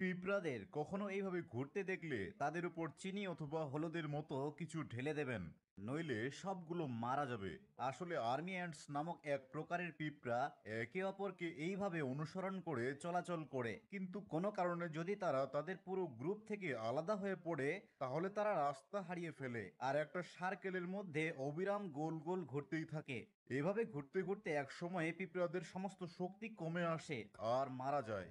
পিঁপড়াদের কখনো এইভাবে ঘুরতে দেখলে তাদের উপর চিনি অথবা হলুদের মতো কিছু ঢেলে দেবেন নইলে সবগুলো মারা যাবে আসলে আর্মি অ্যান্ডস নামক এক প্রকারের পিঁপড়া একে অপরকে এইভাবে অনুসরণ করে চলাচল করে কিন্তু কোনো কারণে যদি তারা তাদের পুরো গ্রুপ থেকে আলাদা হয়ে পড়ে তাহলে তারা রাস্তা হারিয়ে ফেলে আর একটা সার্কেলের মধ্যে অবিরাম গোল গোল ঘুরতেই থাকে এভাবে ঘুরতে ঘুরতে এক সময়ে পিঁপড়াদের সমস্ত শক্তি কমে আসে আর মারা যায়